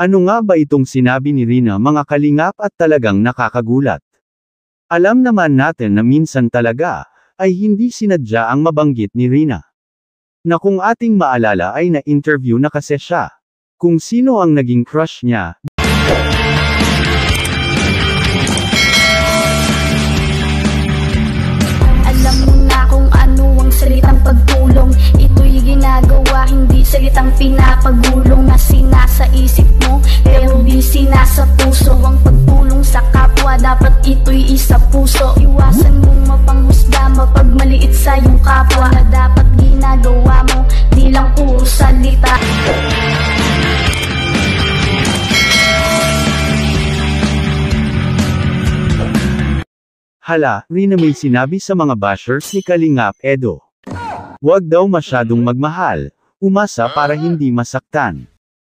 Ano nga ba itong sinabi ni Rina mga kalingap at talagang nakakagulat? Alam naman natin na minsan talaga, ay hindi sinadya ang mabanggit ni Rina. Na kung ating maalala ay na-interview na kasi siya. Kung sino ang naging crush niya, Alam mo na kung ano salitang pagtulong Ito'y ginagawa, hindi salitang pinapagulong nasa isip mo Pero busy nasa puso Ang pagtulong sa kapwa Dapat ito'y isa puso Iwasan mong mapanghusga Mapag sa iyong kapwa Na dapat ginagawa mo Di lang puro salita Hala, rin may sinabi sa mga bashers ni Kalingap Edo. Huwag daw masyadong magmahal, umasa para hindi masaktan.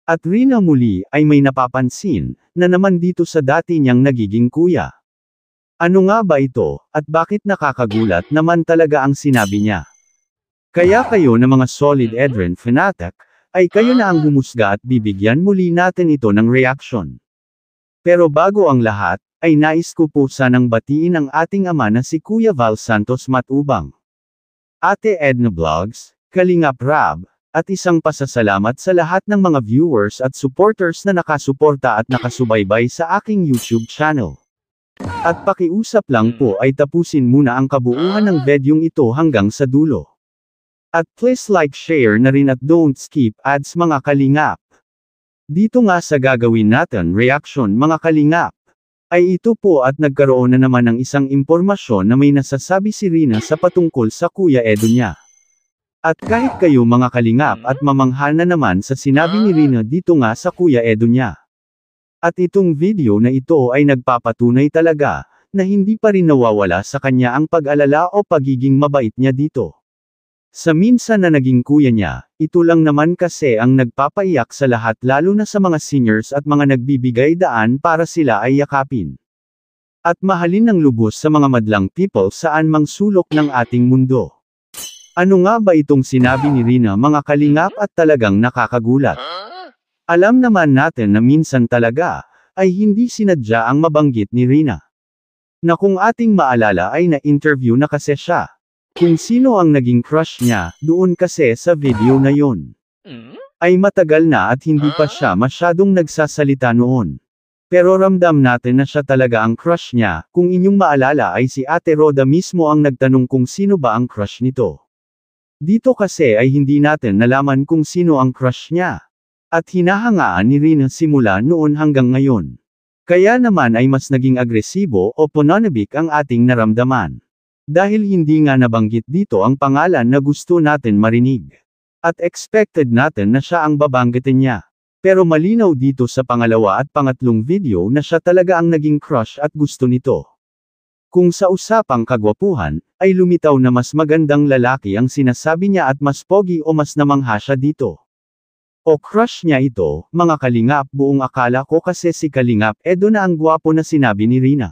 At Rina muli ay may napapansin na naman dito sa dati niyang nagiging kuya. Ano nga ba ito, at bakit nakakagulat naman talaga ang sinabi niya? Kaya kayo na mga solid Edren fanatic, ay kayo na ang humusga at bibigyan muli natin ito ng reaction. Pero bago ang lahat, ay nais ko po sanang batiin ang ating ama na si Kuya Val Santos Matubang. Ate Edna Vlogs, Kalingap Rab, at isang pasasalamat sa lahat ng mga viewers at supporters na nakasuporta at nakasubaybay sa aking YouTube channel. At pakiusap lang po ay tapusin muna ang kabuuan ng videong ito hanggang sa dulo. At please like share na rin at don't skip ads mga kalingap. Dito nga sa gagawin natin reaction mga kalingap. Ay ito po at nagkaroon na naman ng isang impormasyon na may nasasabi si Rina sa patungkol sa Kuya Edo niya. At kahit kayo mga kalingap at hmm? mamangha na naman sa sinabi ni ah. Rina dito nga sa Kuya Edo niya. At itong video na ito ay nagpapatunay talaga, na hindi pa rin nawawala sa kanya ang pag-alala o pagiging mabait niya dito. Sa minsan na naging kuya niya, ito lang naman kasi ang nagpapaiyak sa lahat lalo na sa mga seniors at mga nagbibigay daan para sila ay yakapin. At mahalin ng lubos sa mga madlang people saan mang sulok ng ating mundo. Ano nga ba itong sinabi ni Rina mga kalingap at talagang nakakagulat? Alam naman natin na minsan talaga, ay hindi sinadya ang mabanggit ni Rina. Na kung ating maalala ay na-interview na kasi siya. Kung sino ang naging crush niya, doon kasi sa video na yon. Ay matagal na at hindi pa siya masyadong nagsasalita noon. Pero ramdam natin na siya talaga ang crush niya, kung inyong maalala ay si Ate Roda mismo ang nagtanong kung sino ba ang crush nito. Dito kasi ay hindi natin nalaman kung sino ang crush niya. At hinahangaan ni Rina simula noon hanggang ngayon. Kaya naman ay mas naging agresibo o pononabik ang ating naramdaman. Dahil hindi nga nabanggit dito ang pangalan na gusto natin marinig. At expected natin na siya ang babanggitin niya. Pero malinaw dito sa pangalawa at pangatlong video na siya talaga ang naging crush at gusto nito. Kung sa usapang kagwapuhan, ay lumitaw na mas magandang lalaki ang sinasabi niya at mas pogi o mas namangha siya dito. O crush niya ito, mga kalingap buong akala ko kasi si kalingap edo na ang gwapo na sinabi ni Rina.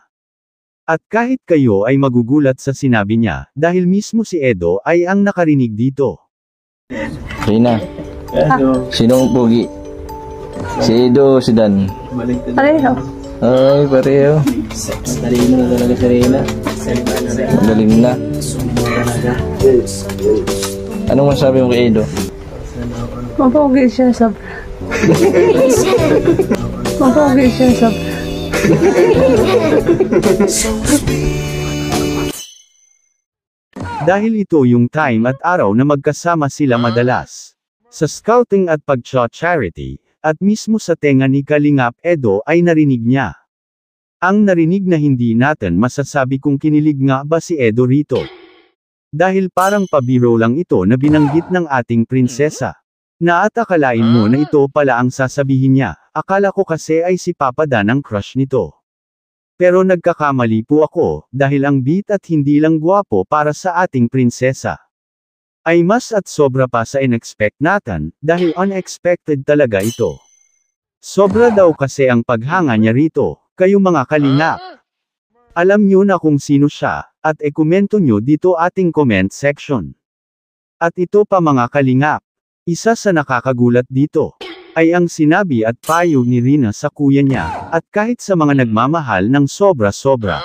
At kahit kayo ay magugulat sa sinabi niya, dahil mismo si Edo ay ang nakarinig dito. Rina, Edo. Ah. sinong pogi? Si Edo, si Dan. Pareho. Ay, pareho. Matalino na talaga si Reyna. Magaling na. Anong masabi mo kay Edo? Mapogi siya sa... Mapogi siya sa... Dahil ito yung time at araw na magkasama sila madalas. Sa scouting at pag-charity, at mismo sa tenga ni Kalingap Edo ay narinig niya. Ang narinig na hindi natin masasabi kung kinilig nga ba si Edo rito. Dahil parang pabiro lang ito na binanggit ng ating prinsesa. Naatakalain mo na ito pala ang sasabihin niya, akala ko kasi ay si Papa Dan ang crush nito. Pero nagkakamali po ako, dahil ang bit at hindi lang guwapo para sa ating prinsesa ay mas at sobra pa sa inexpect natin, dahil unexpected talaga ito. Sobra daw kasi ang paghanga niya rito, kayo mga kalinap. Alam niyo na kung sino siya, at ekomento niyo dito ating comment section. At ito pa mga kalingap, isa sa nakakagulat dito, ay ang sinabi at payo ni Rina sa kuya niya, at kahit sa mga nagmamahal ng sobra-sobra,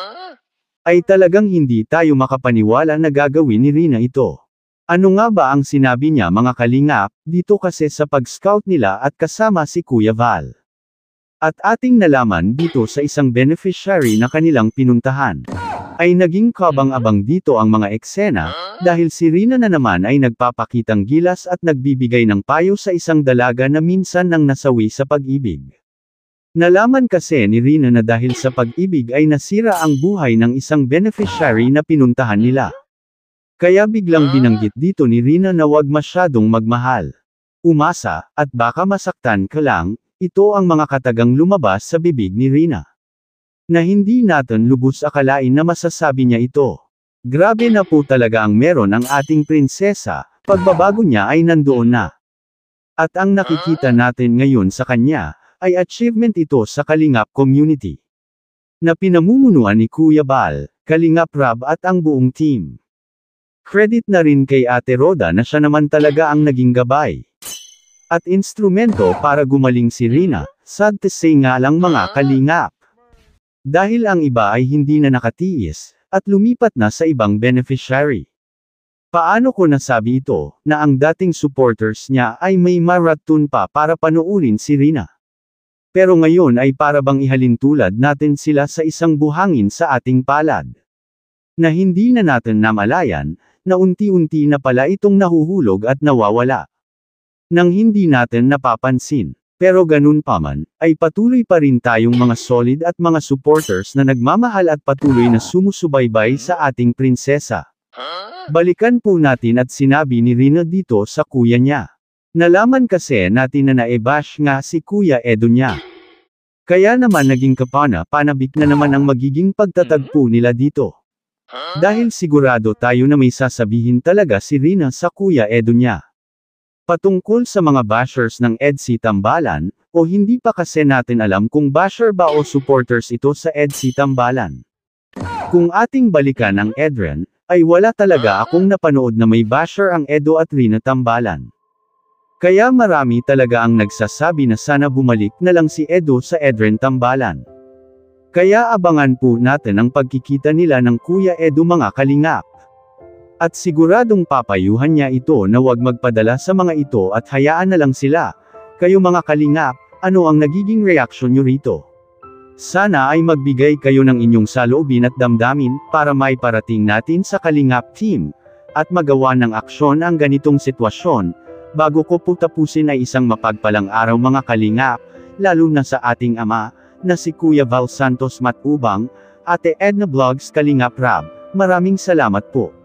ay talagang hindi tayo makapaniwala na gagawin ni Rina ito. Ano nga ba ang sinabi niya mga kalingap, dito kasi sa pag-scout nila at kasama si Kuya Val. At ating nalaman dito sa isang beneficiary na kanilang pinuntahan. Ay naging kabang-abang dito ang mga eksena, dahil si Rina na naman ay nagpapakitang gilas at nagbibigay ng payo sa isang dalaga na minsan nang nasawi sa pag-ibig. Nalaman kasi ni Rina na dahil sa pag-ibig ay nasira ang buhay ng isang beneficiary na pinuntahan nila. Kaya biglang ah. binanggit dito ni Rina na huwag masyadong magmahal. Umasa, at baka masaktan ka lang, ito ang mga katagang lumabas sa bibig ni Rina. Na hindi natin lubos akalain na masasabi niya ito. Grabe na po talaga ang meron ang ating prinsesa, pagbabago niya ay nandoon na. At ang nakikita ah. natin ngayon sa kanya, ay achievement ito sa Kalingap community. Na pinamumunuan ni Kuya Bal, Kalingap Rab at ang buong team. Credit na rin kay Ate Roda na siya naman talaga ang naging gabay. At instrumento para gumaling si Rina, sad to say nga lang mga kalingap. Dahil ang iba ay hindi na nakatiis, at lumipat na sa ibang beneficiary. Paano ko nasabi ito, na ang dating supporters niya ay may marathon pa para panuulin si Rina? Pero ngayon ay para bang ihalin tulad natin sila sa isang buhangin sa ating palad. Na hindi na natin namalayan, na unti-unti na pala itong nahuhulog at nawawala. Nang hindi natin napapansin. Pero ganun paman, ay patuloy pa rin tayong mga solid at mga supporters na nagmamahal at patuloy na sumusubaybay sa ating prinsesa. Balikan po natin at sinabi ni Rina dito sa kuya niya. Nalaman kasi natin na naibash nga si Kuya Edo niya. Kaya naman naging kapana panabik na naman ang magiging pagtatagpo nila dito. Dahil sigurado tayo na may sasabihin talaga si Rina sa Kuya Edo niya. Patungkol sa mga bashers ng EDC Tambalan, o hindi pa kasi natin alam kung basher ba o supporters ito sa EDC Tambalan. Kung ating balikan ang Edren, ay wala talaga akong napanood na may basher ang Edo at Rina Tambalan. Kaya marami talaga ang nagsasabi na sana bumalik na lang si Edo sa Edren Tambalan. Kaya abangan po natin ang pagkikita nila ng Kuya Edo mga kalingap. At siguradong papayuhan niya ito na huwag magpadala sa mga ito at hayaan na lang sila. Kayo mga kalingap, ano ang nagiging reaksyon niyo rito? Sana ay magbigay kayo ng inyong saloobin at damdamin para may parating natin sa kalingap team at magawa ng aksyon ang ganitong sitwasyon. Bago ko po tapusin ay isang mapagpalang araw mga kalingap, lalo na sa ating ama, na si Kuya Val Santos Matubang, Ate Edna Vlogs Kalinga Rab, maraming salamat po.